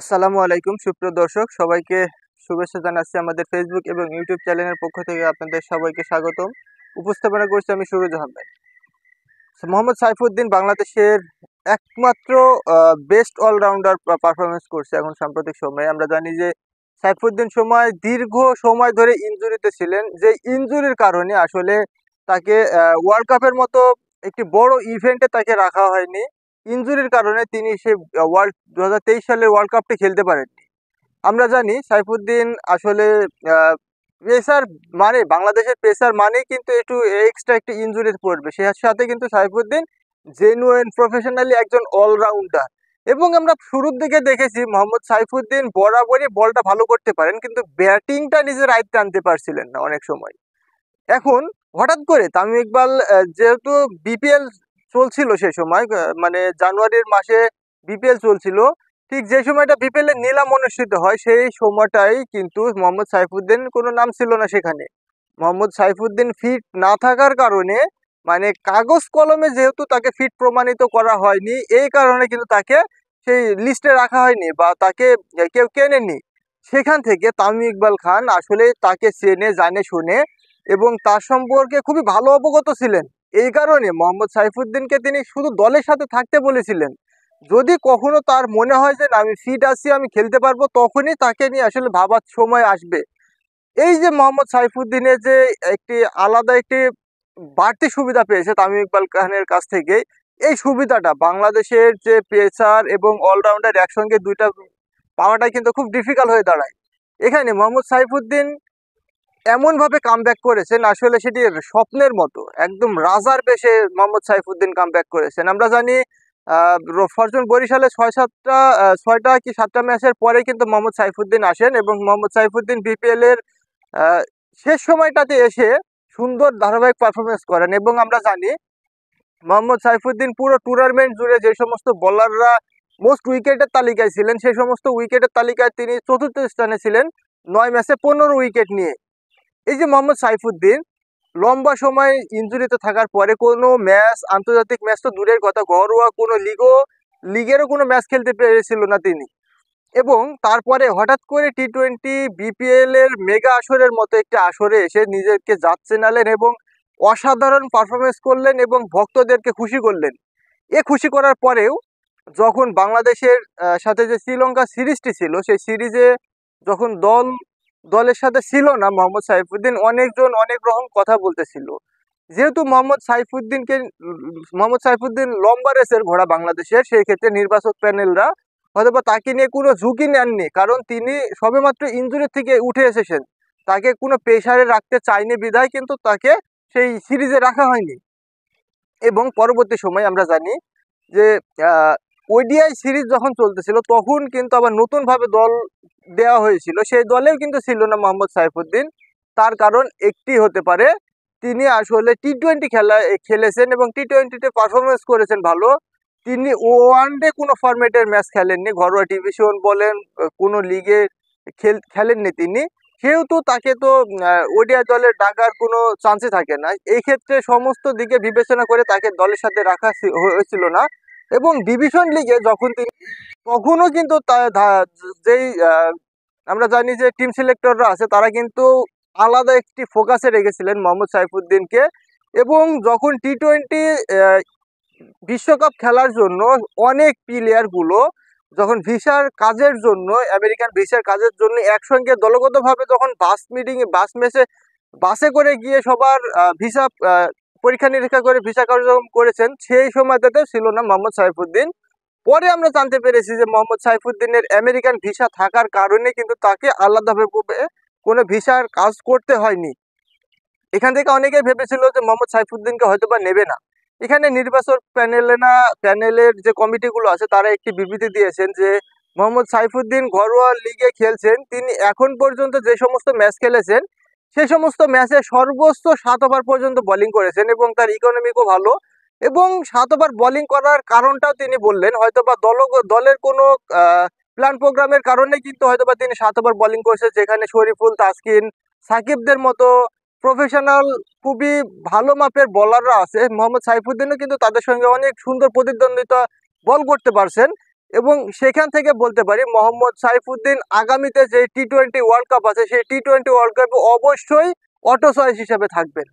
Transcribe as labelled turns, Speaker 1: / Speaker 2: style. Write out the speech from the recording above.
Speaker 1: আসসালামু আলাইকুম সুপ্রিয় দর্শক সবাইকে শুভেচ্ছা জানাচ্ছি আমাদের ফেসবুক এবং ইউটিউব চ্যানেলের পক্ষ থেকে আপনাদের সবাইকে স্বাগতম উপস্থাপনা করছি আমি সুরজ আহমেদ মোহাম্মদ সাইফুদ্দিন বাংলাদেশের একমাত্র বেস্ট অলরাউন্ডার পারফরমেন্স করছে এখন সাম্প্রতিক সময়ে আমরা জানি যে সাইফুদ্দিন সময় দীর্ঘ সময় ধরে ইঞ্জুরিতে ছিলেন যে ইঞ্জুরির কারণে আসলে তাকে ওয়ার্ল্ড কাপের মতো একটি বড় ইভেন্টে তাকে রাখা হয়নি ইঞ্জুরির কারণে তিনি সে ওয়ার্ল্ড দু সালের ওয়ার্ল্ড কাপটি খেলতে পারেননি আমরা জানি সাইফুদ্দিন আসলে পেসার মানে বাংলাদেশের পেসার মানেই কিন্তু একটু এক্সট্রা একটু ইঞ্জুরি পড়বে সে সাথে কিন্তু সাইফুদ্দিন জেনুয়েন প্রফেশনালি একজন অলরাউন্ডার এবং আমরা শুরুর দিকে দেখেছি মোহাম্মদ সাইফুদ্দিন বরাবরই বলটা ভালো করতে পারেন কিন্তু ব্যাটিংটা নিজের আয়ত্তে আনতে পারছিলেন না অনেক সময় এখন হঠাৎ করে তামিম ইকবাল যেহেতু বিপিএল চলছিল সেই সময় মানে জানুয়ারির মাসে বিপিএল চলছিল ঠিক যে সময়টা বিপিএল এর নিলাম অনুষ্ঠিত হয় সেই সময়টাই কিন্তু মোহাম্মদ সাইফুদ্দিন কোনো নাম ছিল না সেখানে মোহাম্মদ সাইফুদ্দিন ফিট না থাকার কারণে মানে কাগজ কলমে যেহেতু তাকে ফিট প্রমাণিত করা হয়নি এই কারণে কিন্তু তাকে সেই লিস্টে রাখা হয়নি বা তাকে কেউ কেনেনি সেখান থেকে তামিম ইকবাল খান আসলে তাকে চেনে জানে শুনে এবং তার সম্পর্কে খুবই ভালো অবগত ছিলেন এই কারণে মোহাম্মদ সাইফুদ্দিনকে তিনি শুধু দলের সাথে থাকতে বলেছিলেন যদি কখনো তার মনে হয় যে আমি ফিট আসি আমি খেলতে পারবো তখনই তাকে নিয়ে আসলে ভাবার সময় আসবে এই যে মোহাম্মদ সাইফুদ্দিনের যে একটি আলাদা একটি বাড়তি সুবিধা পেয়েছে তামিম ইকবাল খানের কাছ থেকে এই সুবিধাটা বাংলাদেশের যে পেসার এবং অলরাউন্ডার একসঙ্গে দুইটা পাওয়াটাই কিন্তু খুব ডিফিকাল্ট হয়ে দাঁড়ায় এখানে মোহাম্মদ সাইফুদ্দিন এমনভাবে কামব্যাক করেছেন আসলে সেটি স্বপ্নের মতো একদম রাজার বেশে মোহাম্মদ সাইফুদ্দিন কামব্যাক করেছেন আমরা জানি ফরচুন বরিশালে ছয় সাতটা ছয়টা কি সাতটা ম্যাচের পরে কিন্তু মোহাম্মদ সাইফুদ্দিন আসেন এবং মোহাম্মদ সাইফুদ্দিন বিপিএল এর শেষ সময়টাতে এসে সুন্দর ধারাবাহিক পারফরমেন্স করেন এবং আমরা জানি মোহাম্মদ সাইফুদ্দিন পুরো টুর্নামেন্ট জুড়ে যে সমস্ত বলাররা মোস্ট উইকেটের তালিকায় ছিলেন সেই সমস্ত উইকেটের তালিকায় তিনি চতুর্থ স্থানে ছিলেন নয় ম্যাচে পনেরো উইকেট নিয়ে এই যে মোহাম্মদ সাইফুদ্দিন লম্বা সময় ইঞ্জুরিতে থাকার পরে কোনো ম্যাচ আন্তর্জাতিক ম্যাচ তো দূরের কথা ঘরোয়া কোনো লিগও লিগেরও কোনো ম্যাচ খেলতে পেরেছিল না তিনি এবং তারপরে হঠাৎ করে টি টোয়েন্টি বিপিএল এর মেগা আসরের মতো একটি আসরে এসে নিজেকে যাচ্ছে নালেন এবং অসাধারণ পারফরমেন্স করলেন এবং ভক্তদেরকে খুশি করলেন এ খুশি করার পরেও যখন বাংলাদেশের সাথে যে শ্রীলঙ্কা সিরিজটি ছিল সেই সিরিজে যখন দল দলের সাথে ছিল না মোহাম্মদ সাইফুদ্দিন অনেকজন অনেক রকম কথা বলতেছিল যেহেতু মোহাম্মদ সাইফুদ্দিনকে মোহাম্মদ সাইফুদ্দিন লম্বা রেসের ঘোড়া বাংলাদেশের সেই ক্ষেত্রে নির্বাচক প্যানেলরা হয়তো বা তাকে নিয়ে কোনো ঝুঁকি নেননি কারণ তিনি সবেমাত্র ইঞ্জুরির থেকে উঠে এসেছেন তাকে কোনো প্রেশারে রাখতে চায়নি বিধায় কিন্তু তাকে সেই সিরিজে রাখা হয়নি এবং পরবর্তী সময় আমরা জানি যে ওডিআই সিরিজ যখন চলতেছিল তখন কিন্তু আবার নতুনভাবে দল দেওয়া হয়েছিল সেই দলেও কিন্তু ছিল না মোহাম্মদ সাইফুদ্দিন তার কারণ একটি হতে পারে তিনি আসলে টি টোয়েন্টি খেলা খেলেছেন এবং টি টোয়েন্টিতে পারফরমেন্স করেছেন ভালো তিনি ওয়ান ডে কোনো ফরম্যাটের ম্যাচ খেলেননি ঘরোয়া ডিভিশন বলেন কোনো লিগে খেল খেলেননি তিনি সেহেতু তাকে তো ওডিয়া দলের ডাকার কোনো চান্সই থাকে না এই ক্ষেত্রে সমস্ত দিকে বিবেচনা করে তাকে দলের সাথে রাখা হয়েছিল না এবং ডিভিশন লিগে যখন তিনি তখনও কিন্তু যেই আমরা জানি যে টিম সিলেক্টররা আছে তারা কিন্তু আলাদা একটি ফোকাসে রেখেছিলেন মোহাম্মদ সাইফুদ্দিনকে এবং যখন টি টোয়েন্টি বিশ্বকাপ খেলার জন্য অনেক প্লেয়ারগুলো যখন ভিসার কাজের জন্য আমেরিকান ভিসার কাজের জন্য একসঙ্গে দলগতভাবে যখন বাস মিটিংয়ে বাস মেসে বাসে করে গিয়ে সবার ভিসা পরীক্ষা নিরীক্ষা করে ভিসা কার্যক্রম করেছেন সেই সময়টাতে ছিল না মোহাম্মদ সাইফুদ্দিন পরে আমরা জানতে পেরেছি যে মোহাম্মদ সাইফুদ্দিনের আমেরিকান ভিসা থাকার কারণে কিন্তু তাকে আলাদাভাবে কোনো ভিসার কাজ করতে হয়নি এখান থেকে অনেকেই ভেবেছিল যে মোহাম্মদ সাইফুদ্দিনকে হয়তো বা নেবে না এখানে নির্বাচন প্যানেলে না প্যানেলের যে কমিটিগুলো আছে তারা একটি বিবৃতি দিয়েছেন যে মোহাম্মদ সাইফুদ্দিন ঘরোয়া লিগে খেলছেন তিনি এখন পর্যন্ত যে সমস্ত ম্যাচ খেলেছেন সে সমস্ত ম্যাচে সর্বোচ্চ সাত ওভার পর্যন্ত বোলিং করেছেন এবং তার ইকোনমিকও ভালো এবং সাত ওভার বোলিং করার কারণটাও তিনি বললেন হয়তো বা দল দলের কোনো প্ল্যান প্রোগ্রামের কারণে কিন্তু হয়তো বা তিনি সাত ওভার বোলিং করেছেন যেখানে শরীফুল তাসকিন সাকিবদের মতো প্রফেশনাল খুবই ভালো মাপের বলাররা আছে মোহাম্মদ সাইফুদ্দিনও কিন্তু তাদের সঙ্গে অনেক সুন্দর প্রতিদ্বন্দ্বিতা বল করতে পারছেন এবং সেখান থেকে বলতে পারি মোহাম্মদ সাইফুদ্দিন আগামীতে যে টি টোয়েন্টি ওয়ার্ল্ড কাপ আছে সেই টি টোয়েন্টি ওয়ার্ল্ড কাপে অবশ্যই অটো চয়েস হিসেবে থাকবেন